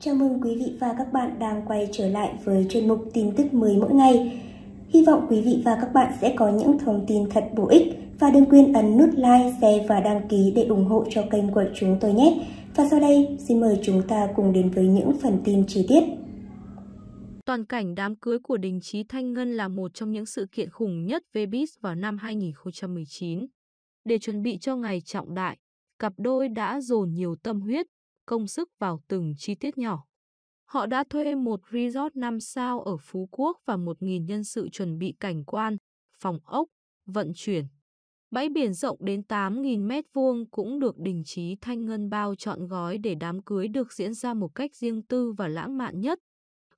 Chào mừng quý vị và các bạn đang quay trở lại với chuyên mục tin tức mới mỗi ngày. Hy vọng quý vị và các bạn sẽ có những thông tin thật bổ ích và đừng quên ấn nút like, share và đăng ký để ủng hộ cho kênh của chúng tôi nhé. Và sau đây, xin mời chúng ta cùng đến với những phần tin chi tiết. Toàn cảnh đám cưới của Đình Chí Thanh Ngân là một trong những sự kiện khủng nhất Vbiz vào năm 2019. Để chuẩn bị cho ngày trọng đại, cặp đôi đã dồn nhiều tâm huyết, công sức vào từng chi tiết nhỏ. Họ đã thuê một resort 5 sao ở Phú Quốc và 1.000 nhân sự chuẩn bị cảnh quan, phòng ốc, vận chuyển. Bãi biển rộng đến 8.000 mét vuông cũng được đình trí Thanh Ngân bao chọn gói để đám cưới được diễn ra một cách riêng tư và lãng mạn nhất.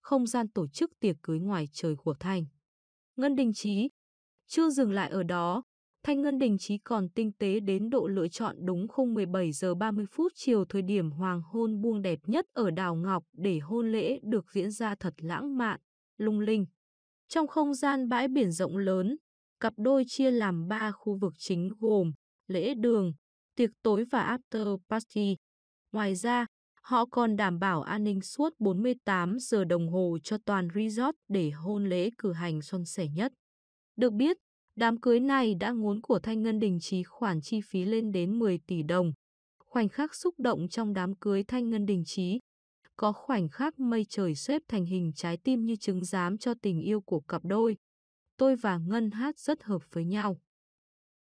Không gian tổ chức tiệc cưới ngoài trời của Thành. Ngân đình trí chưa dừng lại ở đó, Thanh Ngân Đình Trí còn tinh tế đến độ lựa chọn đúng khung 17 giờ 30 phút chiều thời điểm hoàng hôn buông đẹp nhất ở Đào Ngọc để hôn lễ được diễn ra thật lãng mạn, lung linh. Trong không gian bãi biển rộng lớn, cặp đôi chia làm 3 khu vực chính gồm lễ đường, tiệc tối và after party. Ngoài ra, họ còn đảm bảo an ninh suốt 48 giờ đồng hồ cho toàn resort để hôn lễ cử hành xuân sẻ nhất. Được biết, Đám cưới này đã ngốn của Thanh Ngân Đình trí khoản chi phí lên đến 10 tỷ đồng. Khoảnh khắc xúc động trong đám cưới Thanh Ngân Đình trí. Có khoảnh khắc mây trời xếp thành hình trái tim như chứng giám cho tình yêu của cặp đôi. Tôi và Ngân hát rất hợp với nhau.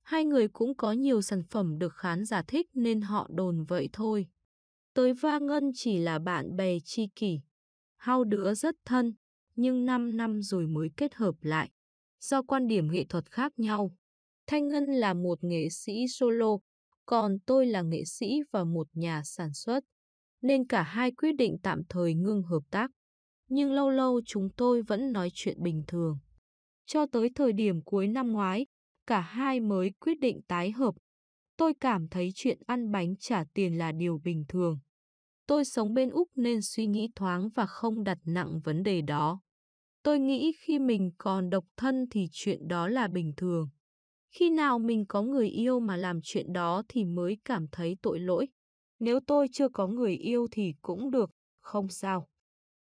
Hai người cũng có nhiều sản phẩm được khán giả thích nên họ đồn vậy thôi. Tới và Ngân chỉ là bạn bè tri kỷ. Hao đứa rất thân, nhưng 5 năm rồi mới kết hợp lại do quan điểm nghệ thuật khác nhau. Thanh Ngân là một nghệ sĩ solo, còn tôi là nghệ sĩ và một nhà sản xuất, nên cả hai quyết định tạm thời ngưng hợp tác. Nhưng lâu lâu chúng tôi vẫn nói chuyện bình thường. Cho tới thời điểm cuối năm ngoái, cả hai mới quyết định tái hợp. Tôi cảm thấy chuyện ăn bánh trả tiền là điều bình thường. Tôi sống bên Úc nên suy nghĩ thoáng và không đặt nặng vấn đề đó. Tôi nghĩ khi mình còn độc thân thì chuyện đó là bình thường. Khi nào mình có người yêu mà làm chuyện đó thì mới cảm thấy tội lỗi. Nếu tôi chưa có người yêu thì cũng được, không sao.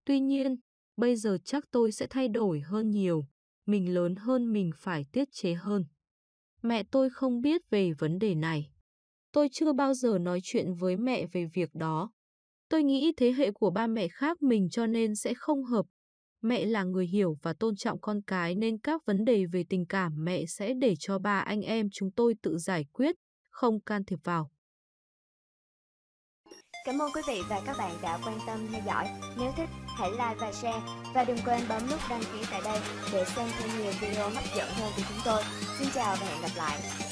Tuy nhiên, bây giờ chắc tôi sẽ thay đổi hơn nhiều. Mình lớn hơn mình phải tiết chế hơn. Mẹ tôi không biết về vấn đề này. Tôi chưa bao giờ nói chuyện với mẹ về việc đó. Tôi nghĩ thế hệ của ba mẹ khác mình cho nên sẽ không hợp mẹ là người hiểu và tôn trọng con cái nên các vấn đề về tình cảm mẹ sẽ để cho ba anh em chúng tôi tự giải quyết, không can thiệp vào. Cảm ơn quý vị và các bạn đã quan tâm theo dõi. Nếu thích, hãy like và share. Và đừng quên bấm nút đăng ký tại đây để xem thêm nhiều video hấp dẫn hơn của chúng tôi. Xin chào và hẹn gặp lại.